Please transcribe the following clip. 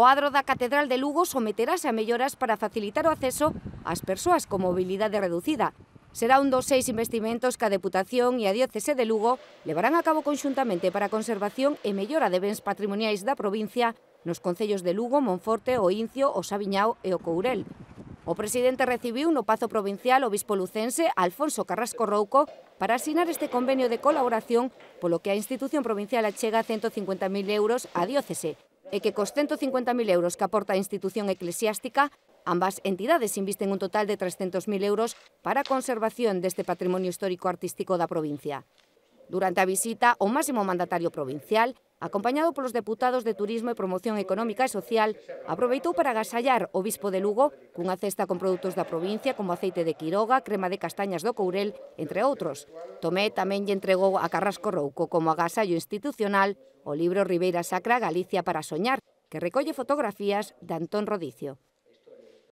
O adro da Catedral de Lugo someterase a melloras para facilitar o acceso ás persoas con mobilidade reducida. Será un dos seis investimentos que a Deputación e a Diócese de Lugo levarán a cabo conxuntamente para a conservación e mellora de bens patrimoniais da provincia nos concellos de Lugo, Monforte, o Incio, o Sabiñao e o Courel. O presidente recibiu no Pazo Provincial o bispo lucense Alfonso Carrasco Rouco para asinar este convenio de colaboración polo que a institución provincial achega 150.000 euros á diócese e que cos 150.000 euros que aporta a institución eclesiástica, ambas entidades invisten un total de 300.000 euros para a conservación deste patrimonio histórico artístico da provincia. Durante a visita, o máximo mandatario provincial, acompañado polos deputados de Turismo e Promoción Económica e Social, aproveitou para agasallar o bispo de Lugo cunha cesta con produtos da provincia como aceite de quiroga, crema de castañas do Courel, entre outros. Tomé tamén lle entregou a Carrasco Rouco como agasallo institucional o libro Ribeira Sacra Galicia para Soñar, que recolle fotografías de Antón Rodicio.